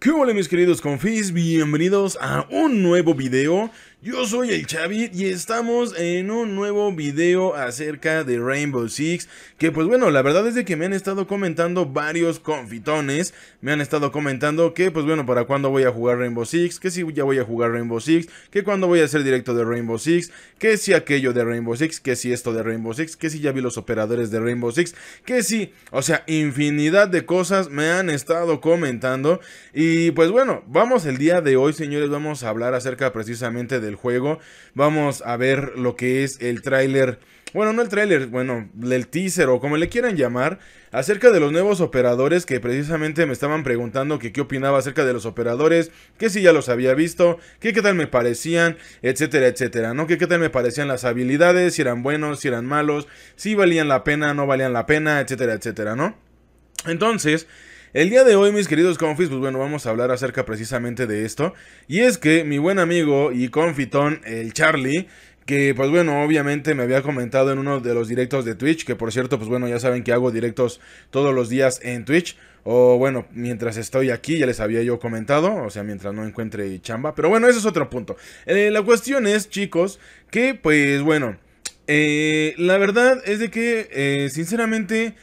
¿Qué hola mis queridos confis? Bienvenidos a un nuevo video. Yo soy el Chavit y estamos en un nuevo video acerca de Rainbow Six Que pues bueno, la verdad es de que me han estado comentando varios confitones Me han estado comentando que pues bueno, para cuándo voy a jugar Rainbow Six Que si ya voy a jugar Rainbow Six Que cuando voy a hacer directo de Rainbow Six Que si aquello de Rainbow Six Que si esto de Rainbow Six Que si ya vi los operadores de Rainbow Six Que si, o sea, infinidad de cosas me han estado comentando Y pues bueno, vamos el día de hoy señores, vamos a hablar acerca precisamente de juego. Vamos a ver lo que es el tráiler. Bueno, no el tráiler, bueno, el teaser o como le quieran llamar, acerca de los nuevos operadores que precisamente me estaban preguntando que qué opinaba acerca de los operadores, que si ya los había visto, que qué tal me parecían, etcétera, etcétera, ¿no? Que qué tal me parecían las habilidades, si eran buenos, si eran malos, si valían la pena, no valían la pena, etcétera, etcétera, ¿no? Entonces, el día de hoy, mis queridos confis, pues bueno, vamos a hablar acerca precisamente de esto. Y es que mi buen amigo y confitón, el Charlie, que pues bueno, obviamente me había comentado en uno de los directos de Twitch, que por cierto, pues bueno, ya saben que hago directos todos los días en Twitch. O bueno, mientras estoy aquí, ya les había yo comentado, o sea, mientras no encuentre chamba. Pero bueno, ese es otro punto. Eh, la cuestión es, chicos, que pues bueno, eh, la verdad es de que, eh, sinceramente...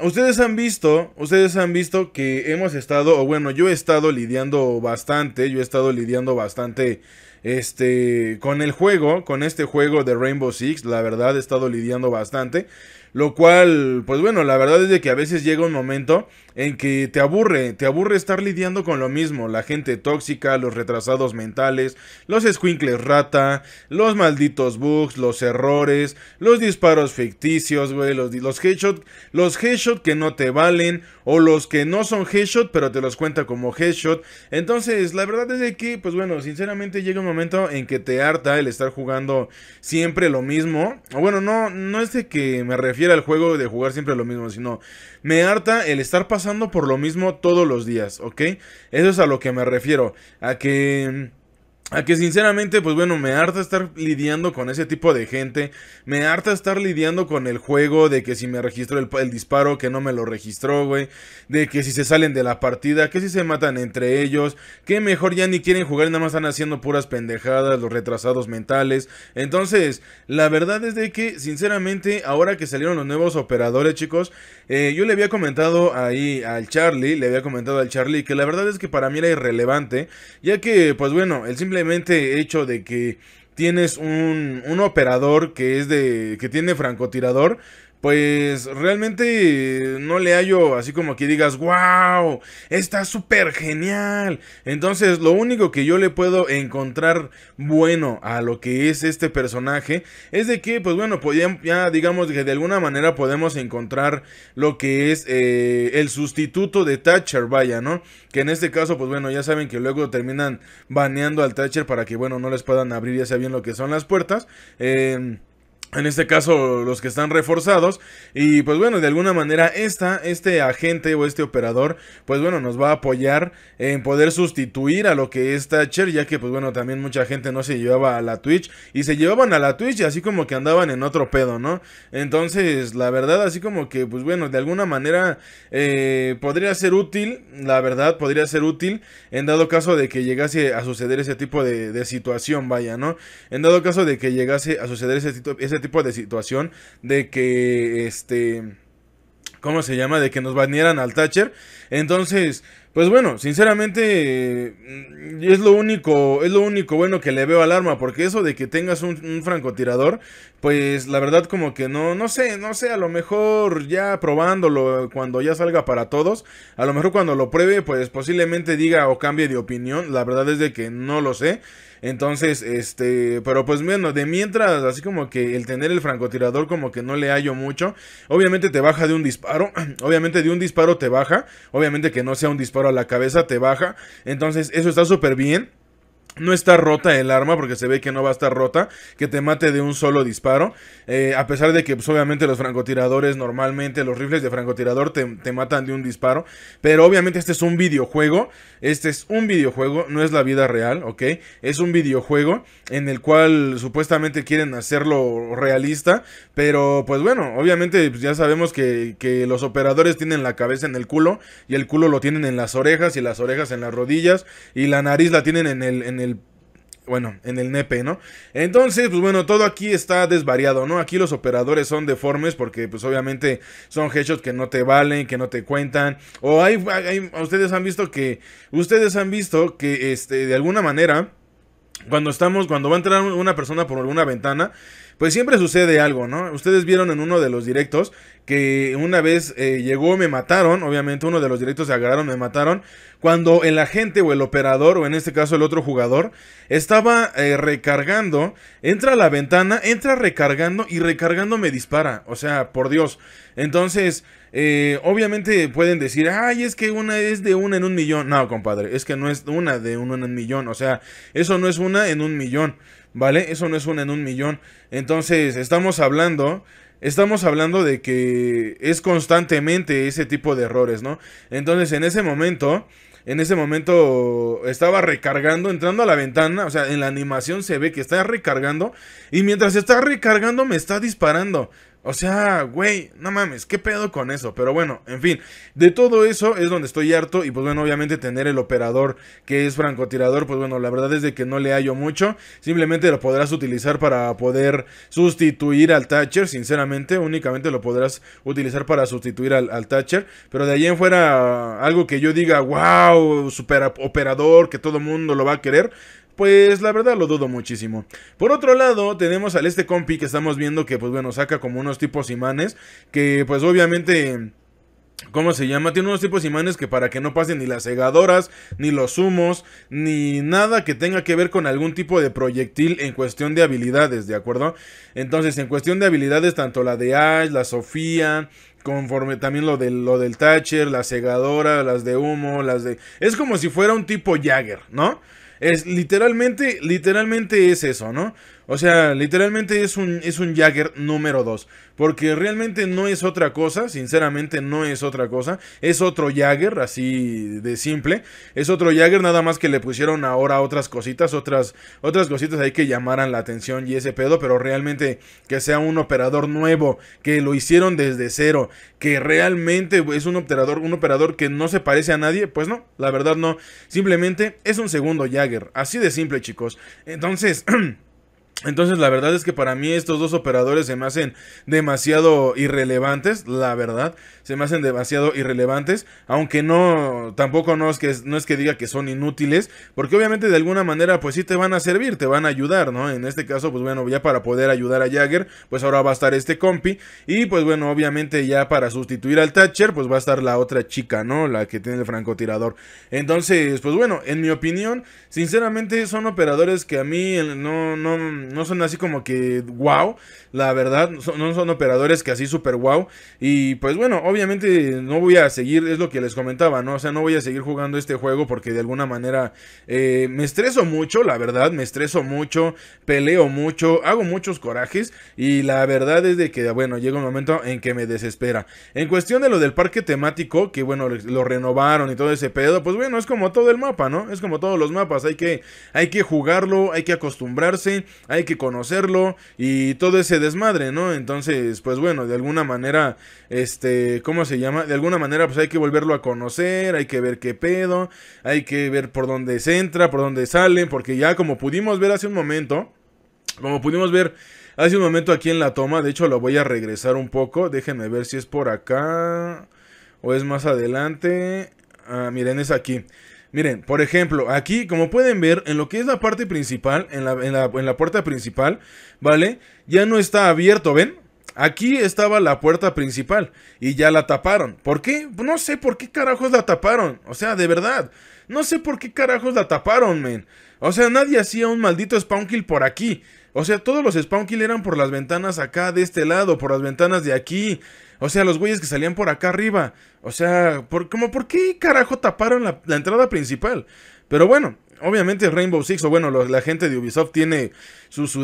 Ustedes han visto, ustedes han visto que hemos estado, o bueno, yo he estado lidiando bastante, yo he estado lidiando bastante, este, con el juego, con este juego de Rainbow Six, la verdad he estado lidiando bastante. Lo cual, pues bueno, la verdad es de que a veces llega un momento en que te aburre, te aburre estar lidiando con lo mismo, la gente tóxica, los retrasados mentales, los squinkles rata, los malditos bugs, los errores, los disparos ficticios, güey, los, los headshots, los que no te valen, o los que no son headshot, pero te los cuenta como headshot. Entonces, la verdad es que, pues bueno, sinceramente llega un momento en que te harta el estar jugando siempre lo mismo. Bueno, no, no es de que me refiera al juego de jugar siempre lo mismo, sino me harta el estar pasando por lo mismo todos los días, ¿ok? Eso es a lo que me refiero, a que a que sinceramente, pues bueno, me harta estar lidiando con ese tipo de gente. Me harta estar lidiando con el juego de que si me registró el, disparo, que no me lo registró, güey. De que si se salen de la partida, que si se matan entre ellos. Que mejor ya ni quieren jugar y nada más están haciendo puras pendejadas, los retrasados mentales. Entonces, la verdad es de que, sinceramente, ahora que salieron los nuevos operadores, chicos, eh, yo le había comentado ahí al Charlie, le había comentado al Charlie que la verdad es que para mí era irrelevante. Ya que, pues bueno, el simple hecho de que tienes un, un operador que es de que tiene francotirador pues realmente no le hallo así como que digas, wow, está súper genial. Entonces lo único que yo le puedo encontrar bueno a lo que es este personaje es de que, pues bueno, pues ya, digamos que de alguna manera podemos encontrar lo que es eh, el sustituto de Thatcher, vaya, ¿no? Que en este caso, pues bueno, ya saben que luego terminan baneando al Thatcher para que, bueno, no les puedan abrir ya sea bien lo que son las puertas. Eh, en este caso los que están reforzados y pues bueno de alguna manera esta este agente o este operador pues bueno nos va a apoyar en poder sustituir a lo que es Thatcher ya que pues bueno también mucha gente no se llevaba a la Twitch y se llevaban a la Twitch y así como que andaban en otro pedo no entonces la verdad así como que pues bueno de alguna manera eh, podría ser útil la verdad podría ser útil en dado caso de que llegase a suceder ese tipo de, situación vaya no en dado caso de que llegase a suceder ese, tipo de tipo de situación de que, este, ¿cómo se llama? De que nos banieran al Thatcher. Entonces, pues bueno, sinceramente mm, es lo único, es lo único bueno que le veo al arma, porque eso de que tengas un, francotirador, pues la verdad como que no, no sé, no sé, a lo mejor ya probándolo cuando ya salga para todos, a lo mejor cuando lo pruebe, pues posiblemente diga o cambie de opinión, la verdad es de que no lo sé. Entonces, este, pero pues bueno, de mientras, así como que el tener el francotirador como que no le hallo mucho, obviamente te baja de un disparo, obviamente de un disparo te baja, obviamente que no sea un disparo la cabeza, te baja. Entonces, eso está súper bien. No está rota el arma porque se ve que no va a estar rota, que te mate de un solo disparo. Eh, a pesar de que pues, obviamente los francotiradores normalmente, los rifles de francotirador te, matan de un disparo. Pero obviamente este es un videojuego, este es un videojuego, no es la vida real, ¿ok? Es un videojuego en el cual supuestamente quieren hacerlo realista. Pero pues bueno, obviamente pues, ya sabemos que, que los operadores tienen la cabeza en el culo y el culo lo tienen en las orejas y las orejas en las rodillas y la nariz la tienen en el... En el bueno, en el nepe, ¿no? Entonces, pues bueno, todo aquí está desvariado, ¿no? Aquí los operadores son deformes porque pues obviamente son headshots que no te valen, que no te cuentan. O hay, hay ustedes han visto que, ustedes han visto que, este, de alguna manera... Cuando estamos, cuando va a entrar una persona por alguna ventana, pues siempre sucede algo, ¿no? Ustedes vieron en uno de los directos que una vez eh, llegó, me mataron, obviamente uno de los directos se agarraron, me mataron, cuando el agente o el operador, o en este caso el otro jugador, estaba eh, recargando, entra a la ventana, entra recargando y recargando me dispara, o sea, por Dios. Entonces, eh, obviamente pueden decir, ay, es que una es de una en un millón, no, compadre, es que no es una de una en un millón, o sea, eso no es una en un millón. ¿vale? Eso no es uno en un millón. Entonces, estamos hablando estamos hablando de que es constantemente ese tipo de errores, ¿no? Entonces, en ese momento, en ese momento estaba recargando, entrando a la ventana, o sea, en la animación se ve que está recargando y mientras está recargando me está disparando. O sea, güey, no mames, ¿qué pedo con eso? Pero bueno, en fin, de todo eso es donde estoy harto y pues bueno, obviamente tener el operador que es francotirador, pues bueno, la verdad es de que no le hallo mucho, simplemente lo podrás utilizar para poder sustituir al Thatcher, sinceramente, únicamente lo podrás utilizar para sustituir al, Thatcher, pero de ahí en fuera algo que yo diga, wow, super operador, que todo mundo lo va a querer, pues la verdad lo dudo muchísimo. Por otro lado, tenemos al este compi que estamos viendo que, pues bueno, saca como unos tipos imanes. Que pues obviamente... ¿Cómo se llama? Tiene unos tipos imanes que para que no pasen ni las segadoras, ni los humos, ni nada que tenga que ver con algún tipo de proyectil en cuestión de habilidades, ¿de acuerdo? Entonces, en cuestión de habilidades, tanto la de Ash, la Sofía, conforme también lo del, lo del Thatcher, la segadora, las de humo, las de... Es como si fuera un tipo Jagger, ¿no? Es literalmente, literalmente es eso, ¿no? O sea, literalmente es un, es un Jagger número 2. Porque realmente no es otra cosa, sinceramente no es otra cosa. Es otro Jagger, así de simple. Es otro Jagger, nada más que le pusieron ahora otras cositas, otras, otras cositas ahí que llamaran la atención y ese pedo. Pero realmente que sea un operador nuevo, que lo hicieron desde cero, que realmente es un operador, un operador que no se parece a nadie, pues no, la verdad no. Simplemente es un segundo Jagger, así de simple chicos. Entonces... Entonces la verdad es que para mí estos dos operadores se me hacen demasiado irrelevantes, la verdad, se me hacen demasiado irrelevantes, aunque no, tampoco no es que, no es que diga que son inútiles, porque obviamente de alguna manera pues sí te van a servir, te van a ayudar, ¿no? En este caso pues bueno, ya para poder ayudar a Jagger, pues ahora va a estar este compi, y pues bueno, obviamente ya para sustituir al Thatcher pues va a estar la otra chica, ¿no? La que tiene el francotirador. Entonces pues bueno, en mi opinión, sinceramente son operadores que a mí no, no no son así como que wow, la verdad, no son operadores que así super wow. Y pues bueno, obviamente no voy a seguir, es lo que les comentaba, ¿no? O sea, no voy a seguir jugando este juego porque de alguna manera eh, me estreso mucho, la verdad, me estreso mucho, peleo mucho, hago muchos corajes y la verdad es de que, bueno, llega un momento en que me desespera. En cuestión de lo del parque temático, que bueno, lo renovaron y todo ese pedo, pues bueno, es como todo el mapa, ¿no? Es como todos los mapas, hay que, hay que jugarlo, hay que acostumbrarse, hay que conocerlo y todo ese desmadre, ¿no? Entonces, pues bueno, de alguna manera, este, ¿cómo se llama? De alguna manera, pues hay que volverlo a conocer, hay que ver qué pedo, hay que ver por dónde se entra, por dónde sale, porque ya como pudimos ver hace un momento, como pudimos ver hace un momento aquí en la toma, de hecho lo voy a regresar un poco, déjenme ver si es por acá o es más adelante. Ah, miren, es aquí. Miren, por ejemplo, aquí, como pueden ver, en lo que es la parte principal, en la, puerta principal, ¿vale? Ya no está abierto, ¿ven? Aquí estaba la puerta principal y ya la taparon. ¿Por qué? No sé por qué carajos la taparon. O sea, de verdad. No sé por qué carajos la taparon, men. O sea, nadie hacía un maldito spawn kill por aquí. O sea, todos los spawn kill eran por las ventanas acá de este lado, por las ventanas de aquí. O sea, los güeyes que salían por acá arriba. O sea, por, como por qué carajo taparon la entrada principal. Pero bueno, obviamente Rainbow Six, o bueno, la gente de Ubisoft tiene sus,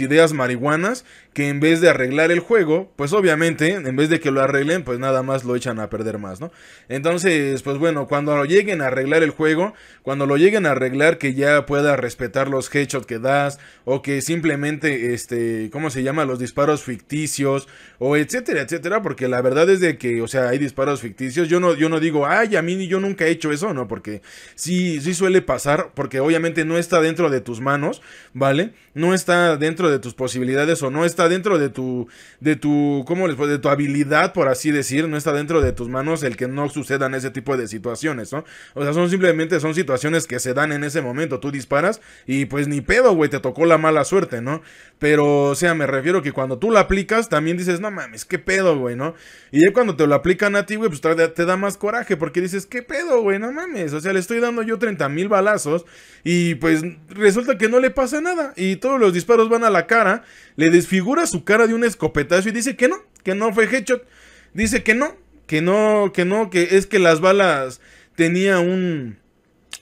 ideas marihuanas, que en vez de arreglar el juego, pues obviamente, en vez de que lo arreglen, pues nada más lo echan a perder más, ¿no? Entonces, pues bueno, cuando lo lleguen a arreglar el juego, cuando lo lleguen a arreglar que ya pueda respetar los headshots que das, o que simplemente, este, ¿cómo se llama? Los disparos ficticios, o etcétera, etcétera, porque la verdad es de que, o sea, hay disparos ficticios, yo no, yo no digo, ay, a mí yo nunca he hecho eso, no, porque sí, sí suele pasar, que obviamente no está dentro de tus manos, ¿vale? No está dentro de tus posibilidades o no está dentro de tu, de tu, ¿cómo les puedo? De tu habilidad, por así decir, no está dentro de tus manos el que no sucedan ese tipo de situaciones, ¿no? O sea, son simplemente, son situaciones que se dan en ese momento, tú disparas y pues ni pedo, güey, te tocó la mala suerte, ¿no? Pero, o sea, me refiero que cuando tú la aplicas, también dices, no mames, qué pedo, güey, ¿no? Y ya cuando te lo aplican a ti, güey, pues te da más coraje porque dices, qué pedo, güey, no mames, o sea, le estoy dando yo 30 mil balazos y pues resulta que no le pasa nada. Y todos los disparos van a la cara. Le desfigura su cara de un escopetazo y dice que no, que no fue headshot. Dice que no, que no, que no, que es que las balas tenía un...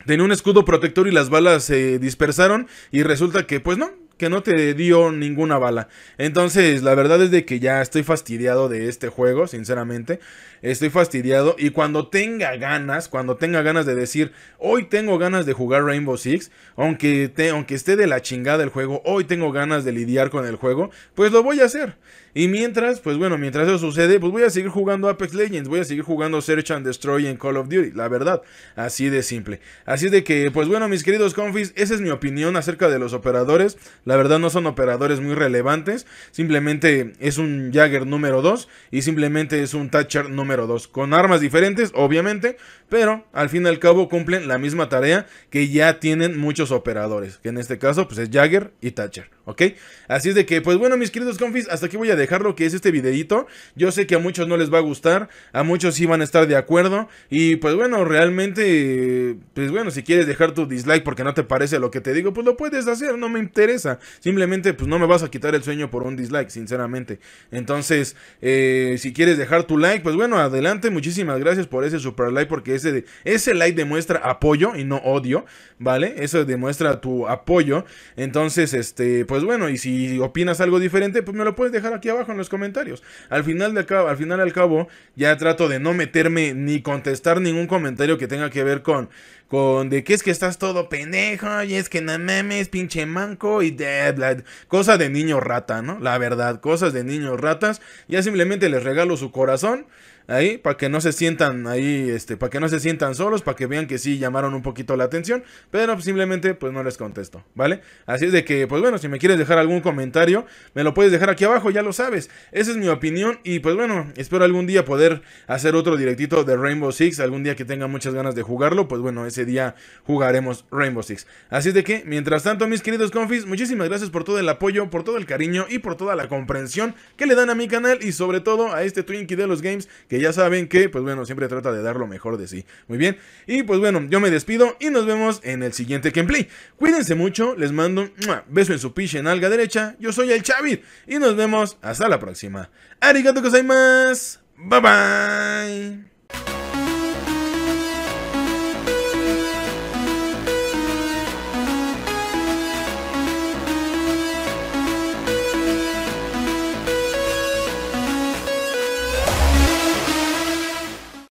Tenía un escudo protector y las balas se dispersaron. Y resulta que, pues no, que no te dio ninguna bala. Entonces, la verdad es de que ya estoy fastidiado de este juego, sinceramente. Estoy fastidiado y cuando tenga ganas, cuando tenga ganas de decir, hoy tengo ganas de jugar Rainbow Six, aunque, aunque esté de la chingada el juego, hoy tengo ganas de lidiar con el juego, pues lo voy a hacer. Y mientras, pues bueno, mientras eso sucede, pues voy a seguir jugando Apex Legends, voy a seguir jugando Search and Destroy en Call of Duty, la verdad, así de simple. Así de que, pues bueno, mis queridos confis, esa es mi opinión acerca de los operadores. La verdad no son operadores muy relevantes. Simplemente es un Jagger número 2 y simplemente es un Thatcher número 2. Con armas diferentes, obviamente, pero al fin y al cabo cumplen la misma tarea que ya tienen muchos operadores. Que en este caso pues es Jagger y Thatcher. ¿ok? Así es de que, pues bueno, mis queridos confis, hasta aquí voy a dejar lo que es este videito. Yo sé que a muchos no les va a gustar, a muchos sí van a estar de acuerdo. Y pues bueno, realmente, pues bueno, si quieres dejar tu dislike porque no te parece lo que te digo, pues lo puedes hacer, no me interesa. Simplemente, pues no me vas a quitar el sueño por un dislike, sinceramente. Entonces, eh, si quieres dejar tu like, pues bueno, adelante. Muchísimas gracias por ese super like porque ese, ese like demuestra apoyo y no odio, ¿vale? Eso demuestra tu apoyo. Entonces, este, pues pues bueno, y si opinas algo diferente, pues me lo puedes dejar aquí abajo en los comentarios. Al final, de cabo, al final al cabo, ya trato de no meterme ni contestar ningún comentario que tenga que ver con, con de que es que estás todo pendejo y es que no mames, pinche manco y de bla, cosa de niño rata, ¿no? La verdad, cosas de niños ratas. Ya simplemente les regalo su corazón ahí para que no se sientan ahí, este, para que no se sientan solos, para que vean que sí llamaron un poquito la atención, pero pues simplemente pues no les contesto, ¿vale? Así es de que, pues bueno, si me quieres dejar algún comentario, me lo puedes dejar aquí abajo, ya lo sabes. Esa es mi opinión y pues bueno, espero algún día poder hacer otro directito de Rainbow Six, algún día que tenga muchas ganas de jugarlo, pues bueno, ese día jugaremos Rainbow Six. Así es de que, mientras tanto, mis queridos confis, muchísimas gracias por todo el apoyo, por todo el cariño y por toda la comprensión que le dan a mi canal y sobre todo a este Twinkie de los Games que ya saben que, pues bueno, siempre trata de dar lo mejor de sí. Muy bien. Y pues bueno, yo me despido y nos vemos en el siguiente gameplay. Cuídense mucho, les mando un beso en su piche en alga derecha. Yo soy el Chavit y nos vemos hasta la próxima. Arigato más. Bye bye.